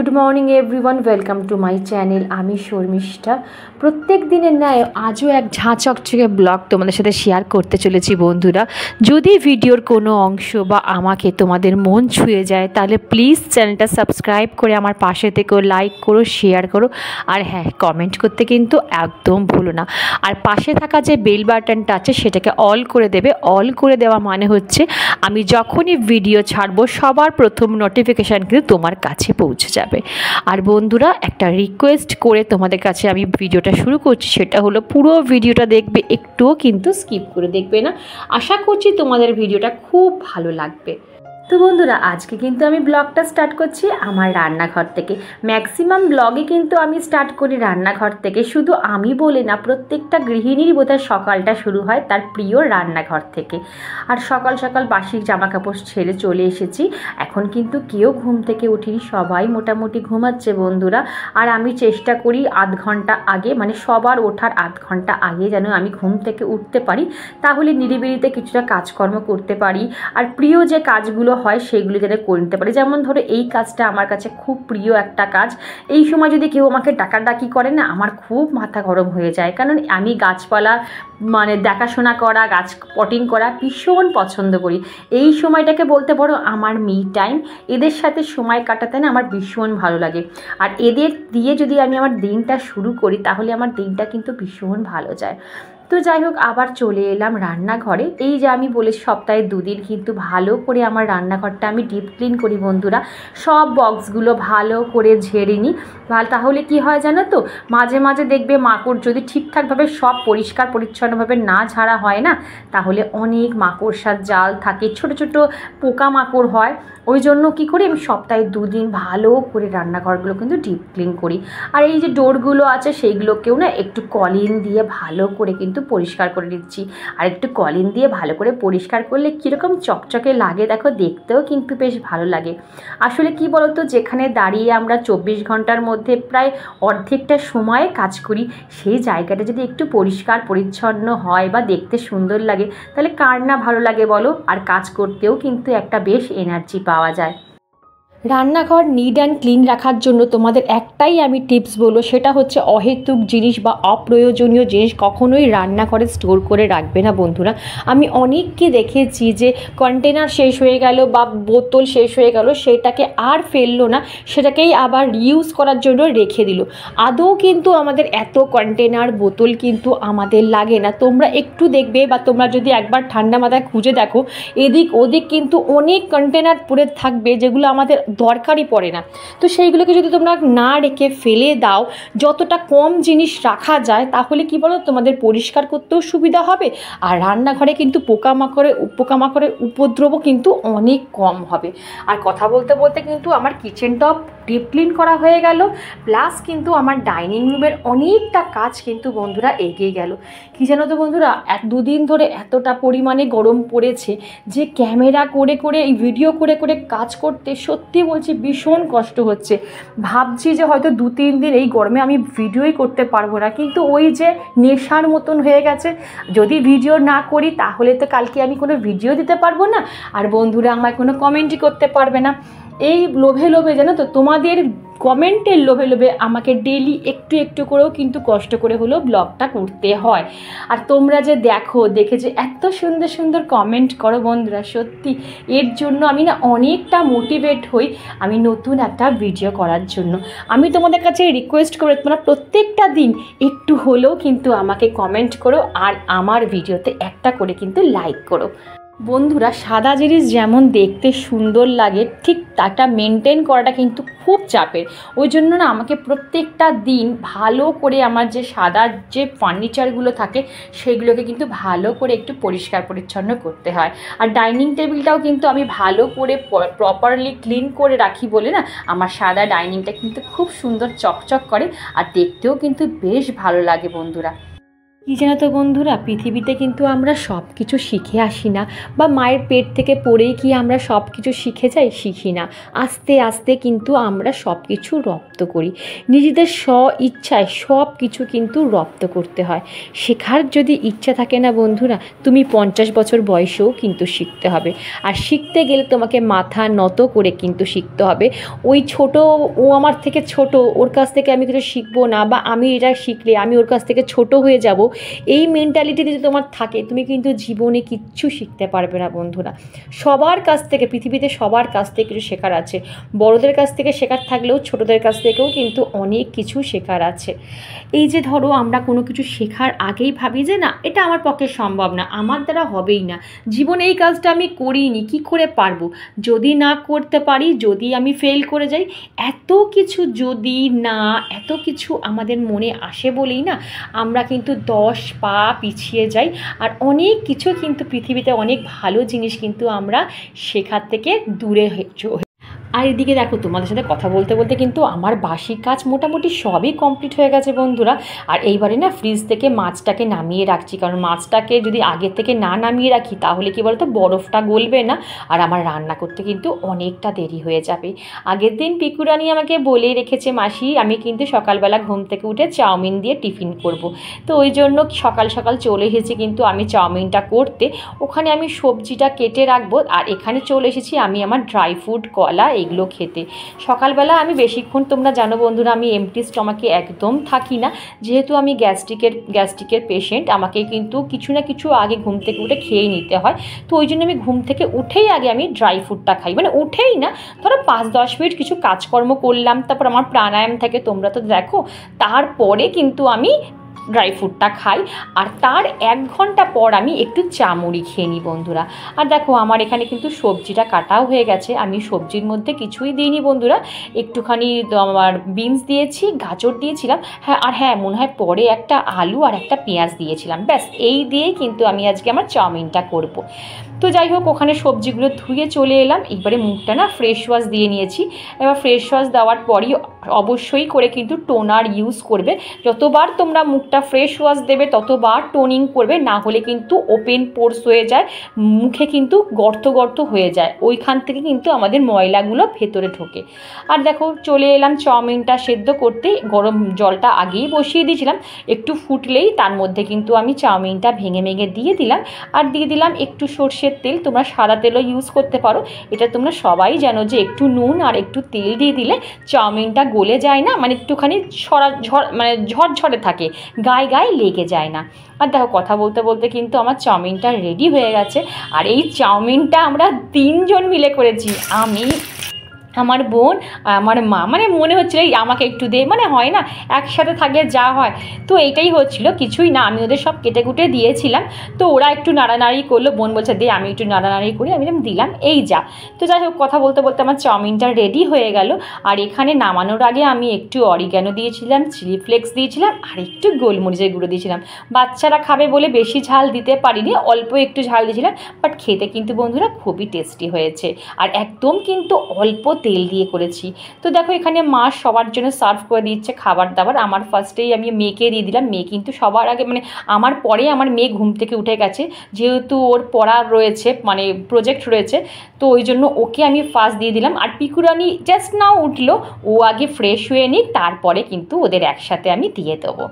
Good morning everyone welcome to my channel আমি শর্মিষ্ঠা প্রত্যেক দিনের ন্যায় আজও এক ঝাঁ চকচকে ব্লগ তোমাদের সাথে শেয়ার করতে চলেছি বন্ধুরা যদি ভিডিওর কোনো অংশ বা আমাকে তোমাদের মন ছুঁয়ে যায় তাহলে প্লিজ চ্যানেলটা সাবস্ক্রাইব করে আমার পাশে থেকে লাইক করো শেয়ার করো আর হ্যাঁ কমেন্ট করতে কিন্তু একদম ভুলো না আর পাশে থাকা যে বেল বাটনটা আছে সেটাকে অল করে দেবে অল করে দেওয়া মানে হচ্ছে আমি যখনই ভিডিও ছাড়বো সবার প্রথম নোটিফিকেশান কিন্তু তোমার কাছে পৌঁছে যাবে যাবে আর বন্ধুরা একটা রিকোয়েস্ট করে তোমাদের কাছে আমি ভিডিওটা শুরু করছি সেটা হলো পুরো ভিডিওটা দেখবে একটুও কিন্তু স্কিপ করে দেখবে না আশা করছি তোমাদের ভিডিওটা খুব ভালো লাগবে তো বন্ধুরা আজকে কিন্তু আমি ব্লগটা স্টার্ট করছি আমার রান্নাঘর থেকে ম্যাক্সিমাম ব্লগে কিন্তু আমি স্টার্ট করি রান্নাঘর থেকে শুধু আমি বলে না প্রত্যেকটা গৃহিণীর বোধহয় সকালটা শুরু হয় তার প্রিয় রান্নাঘর থেকে আর সকাল সকাল বাসির জামা কাপড় ছেড়ে চলে এসেছি এখন কিন্তু কেউ ঘুম থেকে উঠিনি সবাই মোটামুটি ঘুমাচ্ছে বন্ধুরা আর আমি চেষ্টা করি আধ ঘন্টা আগে মানে সবার ওঠার আধ ঘন্টা আগে যেন আমি ঘুম থেকে উঠতে পারি তাহলে নিরিবিলিতে কিছুটা কাজকর্ম করতে পারি আর প্রিয় যে কাজগুলো হয় সেইগুলি যাতে করে নিতে পারি যেমন ধরো এই কাজটা আমার কাছে খুব প্রিয় একটা কাজ এই সময় যদি কেউ আমাকে ডাকাডাকি করে না আমার খুব মাথা গরম হয়ে যায় কারণ আমি গাছপালা মানে দেখাশোনা করা গাছ পটিং করা ভীষণ পছন্দ করি এই সময়টাকে বলতে পারো আমার মি টাইম এদের সাথে সময় কাটাতে না আমার ভীষণ ভালো লাগে আর এদের দিয়ে যদি আমি আমার দিনটা শুরু করি তাহলে আমার দিনটা কিন্তু ভীষণ ভালো যায় তো যাই হোক আবার চলে এলাম রান্নাঘরে এই যে আমি বলে সপ্তাহে দুদিন কিন্তু ভালো করে আমার রান্নাঘরটা আমি ডিপ ক্লিন করি বন্ধুরা সব বক্সগুলো ভালো করে ঝেড়ে নিই ভালো তাহলে কি হয় জানো তো মাঝে মাঝে দেখবে মাকড় যদি ঠিকঠাকভাবে সব পরিষ্কার পরিচ্ছন্নভাবে না ঝাড়া হয় না তাহলে অনেক মাকড়সার জাল থাকে ছোট ছোট পোকা মাকড় হয় ওই জন্য কি করি আমি সপ্তাহে দুদিন ভালো করে রান্নাঘরগুলো কিন্তু ডিপ ক্লিন করি আর এই যে ডোরগুলো আছে সেইগুলোকেও না একটু কলিন দিয়ে ভালো করে কিন্তু পরিষ্কার করে দিচ্ছি আর একটু কলিন দিয়ে ভালো করে পরিষ্কার করলে কীরকম চকচকে লাগে দেখো দেখতেও কিন্তু বেশ ভালো লাগে আসলে কি বলতো যেখানে দাঁড়িয়ে আমরা চব্বিশ ঘন্টার মধ্যে প্রায় অর্ধেকটা সময়ে কাজ করি সেই জায়গাটা যদি একটু পরিষ্কার পরিচ্ছন্ন হয় বা দেখতে সুন্দর লাগে তাহলে কার না ভালো লাগে বলো আর কাজ করতেও কিন্তু একটা বেশ এনার্জি পাওয়া পাওয়া যায় রান্নাঘর নিড অ্যান্ড ক্লিন রাখার জন্য তোমাদের একটাই আমি টিপস বলবো সেটা হচ্ছে অহেতুক জিনিস বা অপ্রয়োজনীয় জিনিস কখনোই রান্নাঘরে স্টোর করে রাখবে না বন্ধুরা আমি অনেককে দেখেছি যে কন্টেনার শেষ হয়ে গেল বা বোতল শেষ হয়ে গেল সেটাকে আর ফেললো না সেটাকেই আবার রিউজ করার জন্য রেখে দিল আদৌ কিন্তু আমাদের এত কন্টেনার বোতল কিন্তু আমাদের লাগে না তোমরা একটু দেখবে বা তোমরা যদি একবার ঠান্ডা মাথায় খুঁজে দেখো এদিক ওদিক কিন্তু অনেক কন্টেনার পড়ে থাকবে যেগুলো আমাদের দরকারই পড়ে না তো সেইগুলোকে যদি তোমরা না রেখে ফেলে দাও যতটা কম জিনিস রাখা যায় তাহলে কি বলো তোমাদের পরিষ্কার করতেও সুবিধা হবে আর রান্নাঘরে কিন্তু পোকামাকড়ে পোকামাকড়ের উপদ্রবও কিন্তু অনেক কম হবে আর কথা বলতে বলতে কিন্তু আমার কিচেন টপ ডিপ ক্লিন করা হয়ে গেল প্লাস কিন্তু আমার ডাইনিং রুমের অনেকটা কাজ কিন্তু বন্ধুরা এগিয়ে গেল কী জানো তো বন্ধুরা এক দুদিন ধরে এতটা পরিমাণে গরম পড়েছে যে ক্যামেরা করে করে এই ভিডিও করে করে কাজ করতে সত্যি বলছি ভীষণ কষ্ট হচ্ছে ভাবছি যে হয়তো দু তিন দিন এই গরমে আমি ভিডিওই করতে পারবো না কিন্তু ওই যে নেশার মতন হয়ে গেছে যদি ভিডিও না করি তাহলে তো কালকে আমি কোনো ভিডিও দিতে পারবো না আর বন্ধুরা আমায় কোনো কমেন্টই করতে পারবে না এই লোভে লোভে জানো তো তোমাদের কমেন্টের লোভে লোভে আমাকে ডেলি একটু একটু করেও কিন্তু কষ্ট করে হলেও ব্লগটা করতে হয় আর তোমরা যে দেখো দেখে যে এত সুন্দর সুন্দর কমেন্ট করো বন্ধুরা সত্যি এর জন্য আমি না অনেকটা মোটিভেট হই আমি নতুন একটা ভিডিও করার জন্য আমি তোমাদের কাছে রিকোয়েস্ট করে তোমরা প্রত্যেকটা দিন একটু হলেও কিন্তু আমাকে কমেন্ট করো আর আমার ভিডিওতে একটা করে কিন্তু লাইক করো বন্ধুরা সাদা জিনিস যেমন দেখতে সুন্দর লাগে ঠিক তাটা মেনটেন করাটা কিন্তু খুব চাপের ওই জন্য না আমাকে প্রত্যেকটা দিন ভালো করে আমার যে সাদা যে ফার্নিচারগুলো থাকে সেগুলোকে কিন্তু ভালো করে একটু পরিষ্কার পরিচ্ছন্ন করতে হয় আর ডাইনিং টেবিলটাও কিন্তু আমি ভালো করে প্রপারলি ক্লিন করে রাখি বলে না আমার সাদা ডাইনিংটা কিন্তু খুব সুন্দর চকচক করে আর দেখতেও কিন্তু বেশ ভালো লাগে বন্ধুরা কি জানো তো বন্ধুরা পৃথিবীতে কিন্তু আমরা সব কিছু শিখে আসি না বা মায়ের পেট থেকে পড়েই কি আমরা সব কিছু শিখে যাই শিখি না আস্তে আস্তে কিন্তু আমরা সব কিছু রপ্ত করি নিজেদের স্ব ইচ্ছায় সব কিছু কিন্তু রপ্ত করতে হয় শেখার যদি ইচ্ছা থাকে না বন্ধুরা তুমি পঞ্চাশ বছর বয়সেও কিন্তু শিখতে হবে আর শিখতে গেলে তোমাকে মাথা নত করে কিন্তু শিখতে হবে ওই ছোট ও আমার থেকে ছোট ওর কাছ থেকে আমি কিছু শিখবো না বা আমি এটা শিখলে আমি ওর কাছ থেকে ছোট হয়ে যাব এই মেন্টালিটি যদি তোমার থাকে তুমি কিন্তু জীবনে কিচ্ছু শিখতে পারবে না বন্ধুরা সবার কাছ থেকে পৃথিবীতে সবার কাছ থেকে কিছু শেখার আছে বড়দের কাছ থেকে শেখার থাকলেও ছোটদের কাছ থেকেও কিন্তু অনেক কিছু শেখার আছে এই যে ধরো আমরা কোনো কিছু শেখার আগেই ভাবি যে না এটা আমার পক্ষে সম্ভব না আমার দ্বারা হবেই না জীবনে এই কাজটা আমি করিনি কি করে পারবো যদি না করতে পারি যদি আমি ফেল করে যাই এত কিছু যদি না এত কিছু আমাদের মনে আসে বলেই না আমরা কিন্তু দশ পা পিছিয়ে যাই আর অনেক কিছু কিন্তু পৃথিবীতে অনেক ভালো জিনিস কিন্তু আমরা শেখার থেকে দূরে হয়ে আর এদিকে দেখো তোমাদের সাথে কথা বলতে বলতে কিন্তু আমার বাসি কাজ মোটামুটি সবই কমপ্লিট হয়ে গেছে বন্ধুরা আর এইবারে না ফ্রিজ থেকে মাছটাকে নামিয়ে রাখছি কারণ মাছটাকে যদি আগে থেকে না নামিয়ে রাখি তাহলে কি বলতো বরফটা গলবে না আর আমার রান্না করতে কিন্তু অনেকটা দেরি হয়ে যাবে আগের দিন পিকুরানি আমাকে বলেই রেখেছে মাসি আমি কিন্তু সকালবেলা ঘুম থেকে উঠে চাউমিন দিয়ে টিফিন করব। তো ওই জন্য সকাল সকাল চলে এসেছি কিন্তু আমি চাউমিনটা করতে ওখানে আমি সবজিটা কেটে রাখবো আর এখানে চলে এসেছি আমি আমার ড্রাই ফ্রুট কলা এগুলো খেতে সকালবেলা আমি বেশিক্ষণ তোমরা জানো বন্ধুরা আমি এমটি স্টমাকে একদম থাকি না যেহেতু আমি গ্যাস্ট্রিকের গ্যাস্ট্রিকের পেশেন্ট আমাকে কিন্তু কিছু না কিছু আগে ঘুম থেকে উঠে খেয়ে নিতে হয় তো ওই জন্য আমি ঘুম থেকে উঠেই আগে আমি ড্রাই ফুডটা খাই মানে উঠেই না ধরো পাঁচ দশ মিনিট কিছু কাজকর্ম করলাম তারপর আমার প্রাণায়াম থাকে তোমরা তো দেখো তারপরে কিন্তু আমি ড্রাই ফ্রুটটা খাই আর তার এক ঘন্টা পর আমি একটু চামড়ি খেয়ে নিই বন্ধুরা আর দেখো আমার এখানে কিন্তু সবজিটা কাটাও হয়ে গেছে আমি সবজির মধ্যে কিছুই দিইনি বন্ধুরা একটুখানি আমার বিনস দিয়েছি গাজর দিয়েছিলাম হ্যাঁ আর হ্যাঁ মনে হয় পরে একটা আলু আর একটা পেঁয়াজ দিয়েছিলাম ব্যাস এই দিয়েই কিন্তু আমি আজকে আমার চাউমিনটা করব। তো যাই হোক ওখানে সবজিগুলো ধুয়ে চলে এলাম এবারে মুখটা না ফ্রেশ ওয়াশ দিয়ে নিয়েছি এবার ফ্রেশ ওয়াশ দেওয়ার পরই অবশ্যই করে কিন্তু টোনার ইউজ করবে যতবার তোমরা মুখটা ফ্রেশ ওয়াশ দেবে ততবার টোনিং করবে না হলে কিন্তু ওপেন পোর্স হয়ে যায় মুখে কিন্তু গর্ত গর্ত হয়ে যায় ওইখান থেকে কিন্তু আমাদের ময়লাগুলো ভেতরে ঢোকে আর দেখো চলে এলাম চাউমিনটা সেদ্ধ করতে গরম জলটা আগেই বসিয়ে দিয়েছিলাম একটু ফুটলেই তার মধ্যে কিন্তু আমি চাউমিনটা ভেঙে ভেঙে দিয়ে দিলাম আর দিয়ে দিলাম একটু সর্ষে সরষের তেল তোমরা সাদা তেলও ইউজ করতে পারো এটা তোমরা সবাই জানো যে একটু নুন আর একটু তেল দিয়ে দিলে চাউমিনটা গলে যায় না মানে একটুখানি সরা ঝড় মানে ঝরঝরে থাকে গায়ে গায়ে লেগে যায় না আর দেখো কথা বলতে বলতে কিন্তু আমার চাউমিনটা রেডি হয়ে গেছে আর এই চাউমিনটা আমরা তিনজন মিলে করেছি আমি আমার বোন আমার মা মানে মনে হচ্ছিলো আমাকে একটু দে মানে হয় না একসাথে থাকলে যা হয় তো এইটাই হচ্ছিলো কিছুই না আমি ওদের সব কেটে কুটে দিয়েছিলাম তো ওরা একটু নাড়ানাড়ি করলো বোন বলছে দে আমি একটু নাড়ানাড়ি করি আমি দিলাম এই যা তো যাই হোক কথা বলতে বলতে আমার চাউমিনটা রেডি হয়ে গেল আর এখানে নামানোর আগে আমি একটু অরিগ্যানো দিয়েছিলাম চিলি ফ্লেক্স দিয়েছিলাম আর একটু গোলমরিচের গুঁড়ো দিয়েছিলাম বাচ্চারা খাবে বলে বেশি ঝাল দিতে পারিনি অল্প একটু ঝাল দিয়েছিলাম বাট খেতে কিন্তু বন্ধুরা খুবই টেস্টি হয়েছে আর একদম কিন্তু অল্প তেল দিয়ে করেছি তো দেখো এখানে মা সবার জন্য সার্ভ করে দিচ্ছে খাবার দাবার আমার ফার্স্টেই আমি মেয়েকে দিয়ে দিলাম মেয়ে কিন্তু সবার আগে মানে আমার পরে আমার মেয়ে ঘুম থেকে উঠে গেছে যেহেতু ওর পড়া রয়েছে মানে প্রজেক্ট রয়েছে তো ওই জন্য ওকে আমি ফার্স্ট দিয়ে দিলাম আর পিকুরানি জাস্ট নাও উঠলো ও আগে ফ্রেশ হয়ে নিই তারপরে কিন্তু ওদের একসাথে আমি দিয়ে দেবো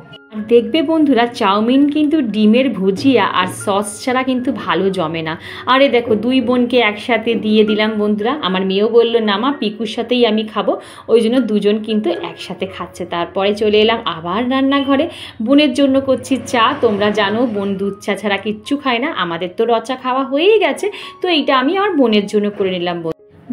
দেখবে বন্ধুরা চাউমিন কিন্তু ডিমের ভুজিয়া আর সস ছাড়া কিন্তু ভালো জমে না আরে দেখো দুই বোনকে একসাথে দিয়ে দিলাম বন্ধুরা আমার মেয়েও বললো না মা পিকুর সাথেই আমি খাবো ওই জন্য দুজন কিন্তু একসাথে খাচ্ছে তারপরে চলে এলাম আবার রান্নাঘরে বোনের জন্য করছি চা তোমরা জানো বোন দুধ চা ছাড়া কিচ্ছু খায় না আমাদের তো রচা খাওয়া হয়েই গেছে তো এইটা আমি আমার বোনের জন্য করে নিলাম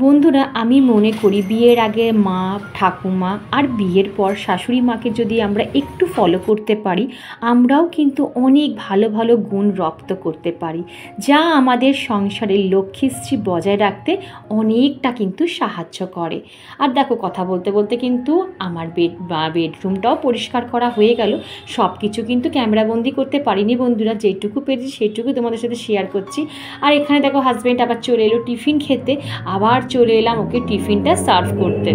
বন্ধুরা আমি মনে করি বিয়ের আগে মা ঠাকুমা আর বিয়ের পর শাশুড়ি মাকে যদি আমরা একটু ফলো করতে পারি আমরাও কিন্তু অনেক ভালো ভালো গুণ রপ্ত করতে পারি যা আমাদের সংসারের লক্ষ্মীশ্রী বজায় রাখতে অনেকটা কিন্তু সাহায্য করে আর দেখো কথা বলতে বলতে কিন্তু আমার বেড বা বেডরুমটাও পরিষ্কার করা হয়ে গেল সব কিছু কিন্তু ক্যামেরাবন্দি করতে পারিনি বন্ধুরা যেটুকু পেরেছি সেটুকু তোমাদের সাথে শেয়ার করছি আর এখানে দেখো হাজব্যান্ড আবার চলে এলো টিফিন খেতে আবার চলে এলাম ওকে টিফিনটা সার্ভ করতে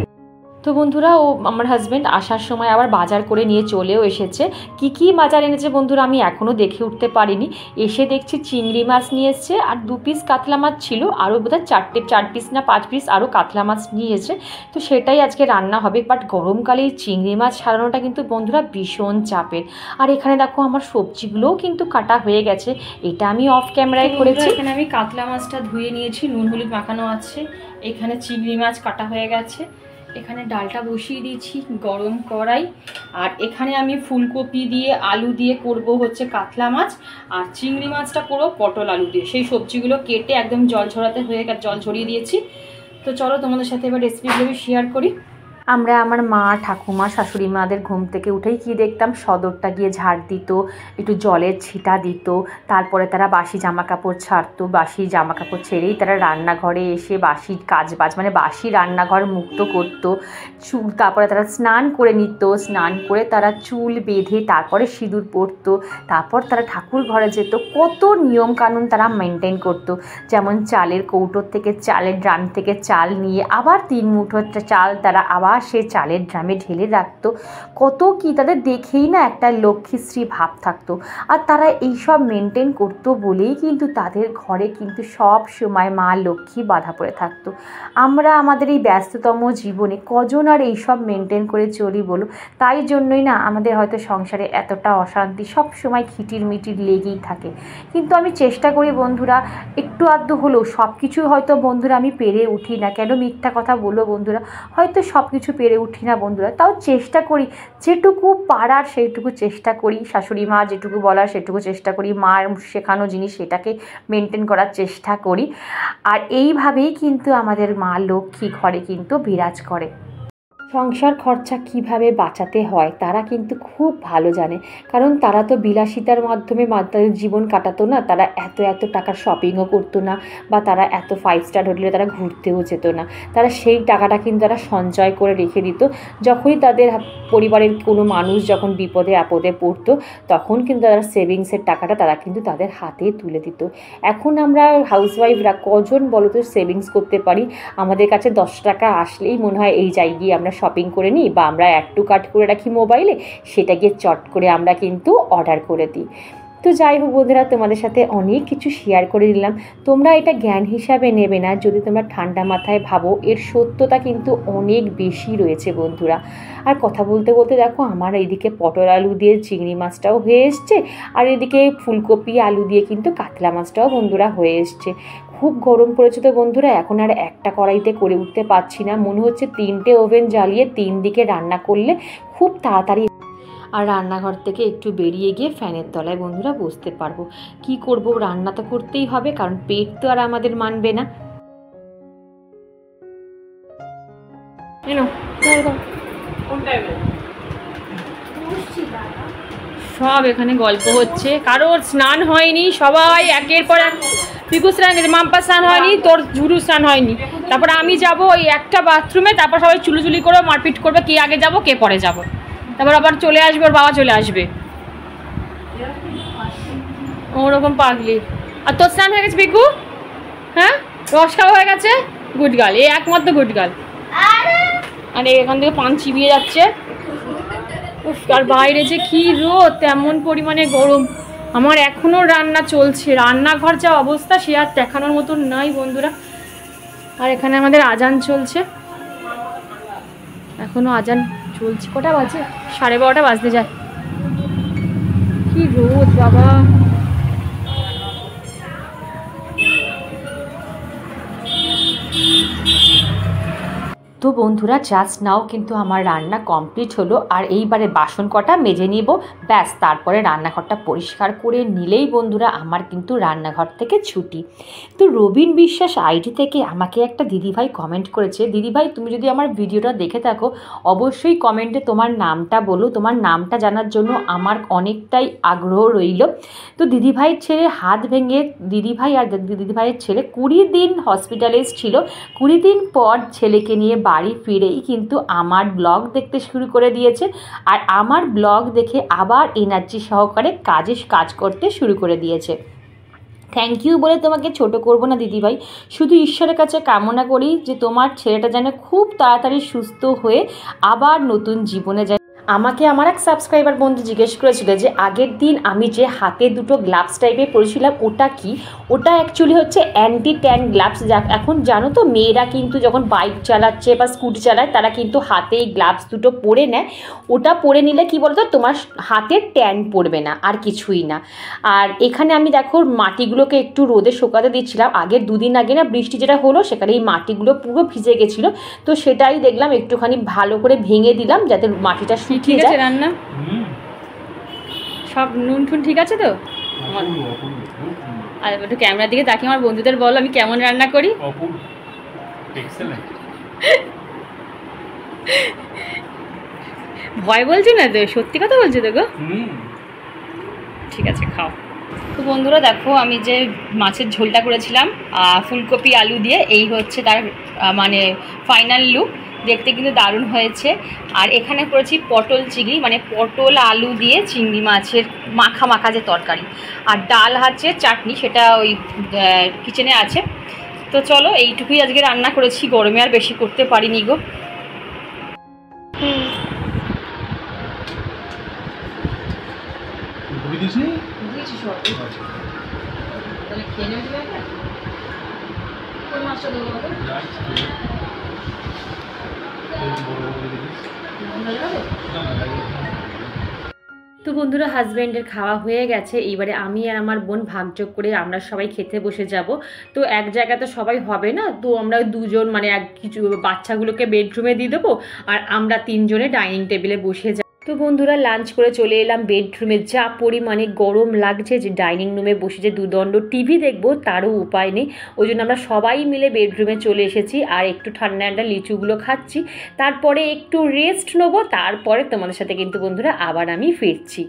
তো বন্ধুরা ও আমার হাজব্যান্ড আসার সময় আবার বাজার করে নিয়ে চলেও এসেছে কি কি বাজার এনেছে বন্ধুরা আমি এখনও দেখে উঠতে পারিনি এসে দেখছি চিংড়ি মাছ নিয়ে এসছে আর দু পিস কাতলা মাছ ছিল আরও বোধহয় চারটে চার পিস না পাঁচ পিস আরও কাতলা মাছ নিয়ে এসে তো সেটাই আজকে রান্না হবে বাট গরমকালে এই চিংড়ি মাছ সারানোটা কিন্তু বন্ধুরা ভীষণ চাপের আর এখানে দেখো আমার সবজিগুলোও কিন্তু কাটা হয়ে গেছে এটা আমি অফ ক্যামেরায় করেছি এখানে আমি কাতলা মাছটা ধুয়ে নিয়েছি নুন হলুদ মাখানো আছে এখানে চিংড়ি মাছ কাটা হয়ে গেছে এখানে ডালটা বসিয়ে দিয়েছি গরম করাই আর এখানে আমি ফুলকপি দিয়ে আলু দিয়ে করব হচ্ছে কাতলা মাছ আর চিংড়ি মাছটা করবো পটল আলু দিয়ে সেই সবজিগুলো কেটে একদম জল ঝরাতে হয়ে জল ঝরিয়ে দিয়েছি তো চলো তোমাদের সাথে এবার রেসিপিগুলো শেয়ার করি আমরা আমার মা ঠাকুমা শাশুড়ি মাদের ঘুম থেকে উঠেই কি দেখতাম সদরটা গিয়ে ঝাড় দিত একটু জলের ছিটা দিত তারপরে তারা বাসি জামা কাপড় ছাড়তো বাসি জামা কাপড় ছেড়েই তারা রান্নাঘরে এসে বাসি কাজ বাজ মানে বাসি রান্নাঘর মুক্ত করত চুল তারপরে তারা স্নান করে নিত স্নান করে তারা চুল বেঁধে তারপরে সিঁদুর পরতো তারপর তারা ঠাকুর ঘরে যেত কত নিয়ম কানুন তারা মেনটেন করতো যেমন চালের কৌটোর থেকে চালের ড্রাম থেকে চাল নিয়ে আবার তিন মুঠো চাল তারা আবার সে চালের ড্রামে ঢেলে রাখত কত কি তাদের দেখেই না একটা লক্ষ্মীশ্রী ভাব থাকতো আর তারা এইসব মেনটেন করতো বলেই কিন্তু তাদের ঘরে কিন্তু সব সময় মা লক্ষ্মী বাধা পড়ে থাকতো আমরা আমাদের এই ব্যস্ততম জীবনে কজন আর এইসব মেনটেন করে চলি বলো তাই জন্যই না আমাদের হয়তো সংসারে এতটা অশান্তি সব সময় খিটির মিটির লেগেই থাকে কিন্তু আমি চেষ্টা করি বন্ধুরা একটু আধটু হলেও সব কিছু হয়তো বন্ধুরা আমি পেরে উঠি না কেন মিথ্যা কথা বলবো বন্ধুরা হয়তো সব কিছু কিছু পেরে উঠি না বন্ধুরা তাও চেষ্টা করি যেটুকু পারার সেইটুকু চেষ্টা করি শাশুড়ি মা যেটুকু বলার সেটুকু চেষ্টা করি মার শেখানো জিনিস সেটাকে মেনটেন করার চেষ্টা করি আর এইভাবেই কিন্তু আমাদের মা লক্ষ্মী ঘরে কিন্তু বিরাজ করে সংসার খরচা কিভাবে বাঁচাতে হয় তারা কিন্তু খুব ভালো জানে কারণ তারা তো বিলাসিতার মাধ্যমে তাদের জীবন কাটাতো না তারা এত এত টাকার শপিংও করতো না বা তারা এত ফাইভ স্টার হোটেলে তারা ঘুরতেও যেত না তারা সেই টাকাটা কিন্তু তারা সঞ্চয় করে রেখে দিত যখনই তাদের পরিবারের কোনো মানুষ যখন বিপদে আপদে পড়তো তখন কিন্তু তারা সেভিংসের টাকাটা তারা কিন্তু তাদের হাতে তুলে দিত এখন আমরা হাউসওয়াইফরা কজন বলতো সেভিংস করতে পারি আমাদের কাছে দশ টাকা আসলেই মনে হয় এই জায়গায় আমরা শপিং করে নিই বা আমরা অ্যাড টু কাট করে রাখি মোবাইলে সেটা গিয়ে চট করে আমরা কিন্তু অর্ডার করে দিই তো যাই হোক বন্ধুরা তোমাদের সাথে অনেক কিছু শেয়ার করে দিলাম তোমরা এটা জ্ঞান হিসাবে নেবে না যদি তোমরা ঠান্ডা মাথায় ভাবো এর সত্যতা কিন্তু অনেক বেশি রয়েছে বন্ধুরা আর কথা বলতে বলতে দেখো আমার এইদিকে পটল আলু দিয়ে চিংড়ি মাছটাও হয়ে এসছে আর এদিকে ফুলকপি আলু দিয়ে কিন্তু কাতলা মাছটাও বন্ধুরা হয়ে এসছে খুব গরম পড়েছে তো বন্ধুরা এখন আর একটা কড়াইতে করে উঠতে পারছি না মনে হচ্ছে তিনটে ওভেন জ্বালিয়ে তিন দিকে রান্না করলে খুব তাড়াতাড়ি আর রান্নাঘর থেকে একটু বেরিয়ে গিয়ে ফ্যানের তলায় বন্ধুরা বসতে পারবো কি করব রান্না তো করতেই হবে কারণ পেট তো আর আমাদের মানবে না সব এখানে গল্প হচ্ছে কারোর স্নান হয়নি সবাই একের পর এক পিকু স্নান মাম্পা স্নান হয়নি তোর ঝুরু স্নান হয়নি তারপর আমি যাব ওই একটা বাথরুমে তারপর সবাই চুলুচুলি করে মারপিট করবে কে আগে যাব কে পরে যাব তারপর আবার চলে আসবে ওর বাবা চলে আসবে ওরকম পাগলি আর তোর স্নান হয়ে গেছে পিকু হ্যাঁ রস খাওয়া হয়ে গেছে গুড গাল এ একমাত্র গুড গাল আর এখান থেকে পান চিবিয়ে যাচ্ছে আর বাইরে যে কি রোদ তেমন পরিমাণে গরম আমার এখনও রান্না চলছে রান্নাঘর যা অবস্থা সে আর দেখানোর মতন নাই বন্ধুরা আর এখানে আমাদের আজান চলছে এখনও আজান চলছে কটা বাজে সাড়ে বারোটা বাজতে যায় কি রোদ বাবা তো বন্ধুরা জাস্ট নাও কিন্তু আমার রান্না কমপ্লিট হলো আর এইবারে বাসন কটা মেজে নিব ব্যাস তারপরে রান্নাঘরটা পরিষ্কার করে নিলেই বন্ধুরা আমার কিন্তু রান্নাঘর থেকে ছুটি তো রবীন বিশ্বাস আইডি থেকে আমাকে একটা দিদিভাই কমেন্ট করেছে দিদিভাই তুমি যদি আমার ভিডিওটা দেখে থাকো অবশ্যই কমেন্টে তোমার নামটা বলো তোমার নামটা জানার জন্য আমার অনেকটাই আগ্রহ রইল তো দিদিভাইয়ের ছেলে হাত ভেঙে দিদিভাই আর দিদিভাইয়ের ছেলে কুড়ি দিন হসপিটালে ছিল কুড়ি দিন পর ছেলেকে নিয়ে বাড়ি ফিরেই কিন্তু আমার ব্লগ দেখতে শুরু করে দিয়েছে আর আমার ব্লগ দেখে আবার এনার্জি সহকারে কাজে কাজ করতে শুরু করে দিয়েছে থ্যাংক ইউ বলে তোমাকে ছোট করব না দিদিভাই শুধু ঈশ্বরের কাছে কামনা করি যে তোমার ছেলেটা যেন খুব তাড়াতাড়ি সুস্থ হয়ে আবার নতুন জীবনে যেন আমাকে আমার এক সাবস্ক্রাইবার বন্ধু জিজ্ঞেস করেছিল যে আগের দিন আমি যে হাতে দুটো গ্লাভস টাইপের পরেছিলাম ওটা কি ওটা অ্যাকচুয়ালি হচ্ছে অ্যান্টি ট্যান গ্লাভস যা এখন জানো তো মেয়েরা কিন্তু যখন বাইক চালাচ্ছে বা স্কুটি চালায় তারা কিন্তু হাতে এই গ্লাভস দুটো পরে নেয় ওটা পরে নিলে কি বলতো তোমার হাতে ট্যান পড়বে না আর কিছুই না আর এখানে আমি দেখো মাটিগুলোকে একটু রোদে শোকাতে দিচ্ছিলাম আগের দুদিন আগে না বৃষ্টি যেটা হলো সেখানে এই মাটিগুলো পুরো ভিজে গেছিলো তো সেটাই দেখলাম একটুখানি ভালো করে ভেঙে দিলাম যাতে মাটিটা ঠিক আছে রান্না সব নুন ঠুন ঠিক আছে তো আর একটু ক্যামেরার দিকে তাকিয়ে আমার বন্ধুদের বলো আমি কেমন রান্না করি ভয় বলছি না তো সত্যি কথা বলছি তো গো ঠিক আছে খাও তো বন্ধুরা দেখো আমি যে মাছের ঝোলটা করেছিলাম ফুলকপি আলু দিয়ে এই হচ্ছে তার মানে ফাইনাল লুক দেখতে কিন্তু দারুণ হয়েছে আর এখানে করেছি পটল চিংড়ি মানে পটল আলু দিয়ে চিংড়ি মাছের মাখা মাখা যে তরকারি আর ডাল হচ্ছে চাটনি সেটা ওই কিচেনে আছে তো চলো এইটুকুই আজকে রান্না করেছি গরমে আর বেশি করতে পারিনি গো হুম তো বন্ধুরা হাজব্যান্ডের খাওয়া হয়ে গেছে এইবারে আমি আর আমার বোন ভাগযোগ করে আমরা সবাই খেতে বসে যাব তো এক জায়গায় তো সবাই হবে না তো আমরা দুজন মানে এক কিছু বাচ্চাগুলোকে বেডরুমে দিয়ে দেবো আর আমরা তিনজনে ডাইনিং টেবিলে বসে যাব তো বন্ধুরা লাঞ্চ করে চলে এলাম বেডরুমে যা পরিমাণে গরম লাগছে যে ডাইনিং রুমে বসে যে দুদণ্ড টিভি দেখবো তারও উপায় নেই ওই জন্য আমরা সবাই মিলে বেডরুমে চলে এসেছি আর একটু ঠান্ডা ঠান্ডা লিচুগুলো খাচ্ছি তারপরে একটু রেস্ট নেবো তারপরে তোমাদের সাথে কিন্তু বন্ধুরা আবার আমি ফিরছি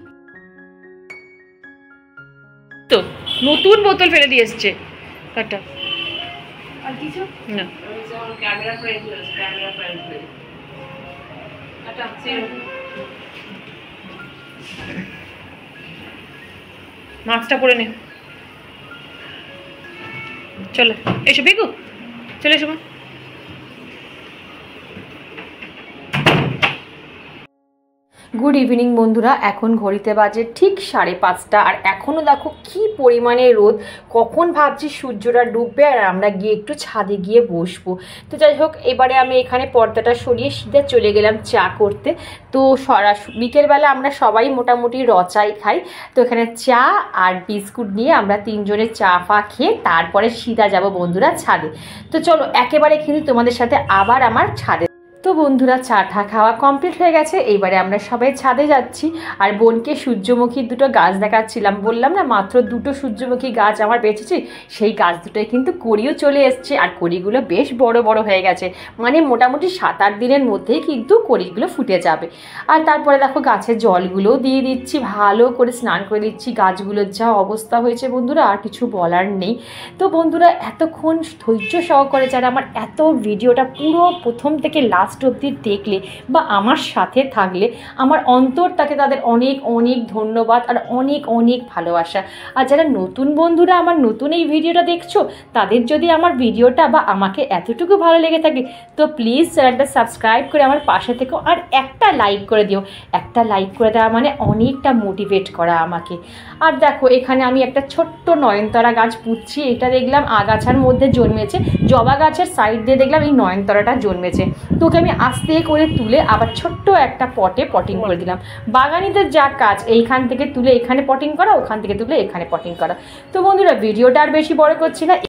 তো নতুন বোতল ফেলে দিয়ে এসছে কাটা আর না ক্যামেরা ক্যামেরা মাস্কটা পরে নে চলো এসো বেগু চলে এসো মা গুড ইভিনিং বন্ধুরা এখন ঘড়িতে বাজে ঠিক সাড়ে পাঁচটা আর এখনও দেখো কি পরিমাণে রোদ কখন ভাবছি সূর্যটা ডুববে আর আমরা গিয়ে একটু ছাদে গিয়ে বসবো তো যাই হোক এবারে আমি এখানে পর্দাটা সরিয়ে সিধে চলে গেলাম চা করতে তো সরা বিকেলবেলা আমরা সবাই মোটামুটি রচাই খাই তো এখানে চা আর বিস্কুট নিয়ে আমরা তিনজনে চা ফা খেয়ে তারপরে সিধা যাব বন্ধুরা ছাদে তো চলো একেবারে কিন্তু তোমাদের সাথে আবার আমার ছাদে তো বন্ধুরা চা ঠা খাওয়া কমপ্লিট হয়ে গেছে এইবারে আমরা সবাই ছাদে যাচ্ছি আর বোনকে সূর্যমুখীর দুটো গাছ দেখাচ্ছিলাম বললাম না মাত্র দুটো সূর্যমুখী গাছ আমার বেঁচেছি সেই গাছ দুটোই কিন্তু করিও চলে এসছে আর করিগুলো বেশ বড় বড় হয়ে গেছে মানে মোটামুটি সাত আট দিনের মধ্যেই কিন্তু করিগুলো ফুটে যাবে আর তারপরে দেখো গাছে জলগুলোও দিয়ে দিচ্ছি ভালো করে স্নান করে দিচ্ছি গাছগুলোর যা অবস্থা হয়েছে বন্ধুরা আর কিছু বলার নেই তো বন্ধুরা এতক্ষণ ধৈর্য সহকারে যারা আমার এত ভিডিওটা পুরো প্রথম থেকে লাস্ট লাস্ট অবধি দেখলে বা আমার সাথে থাকলে আমার অন্তর তাকে তাদের অনেক অনেক ধন্যবাদ আর অনেক অনেক ভালোবাসা আর যারা নতুন বন্ধুরা আমার নতুন এই ভিডিওটা দেখছো তাদের যদি আমার ভিডিওটা বা আমাকে এতটুকু ভালো লেগে থাকে তো প্লিজ চ্যানেলটা সাবস্ক্রাইব করে আমার পাশে থেকেও আর একটা লাইক করে দিও একটা লাইক করে দেওয়া মানে অনেকটা মোটিভেট করা আমাকে আর দেখো এখানে আমি একটা ছোট্ট নয়নতারা গাছ পুঁচ্ছি এটা দেখলাম আগাছার মধ্যে জন্মেছে জবা গাছের সাইড দিয়ে দেখলাম এই নয়নতারাটা জন্মেছে তোকে আমি আস্তে করে তুলে আবার ছোট্ট একটা পটে পটিং করে দিলাম বাগানিদের যা কাজ এইখান থেকে তুলে এখানে পটিং করা ওখান থেকে তুলে এখানে পটিং করা তো বন্ধুরা ভিডিওটা আর বেশি বড় করছি না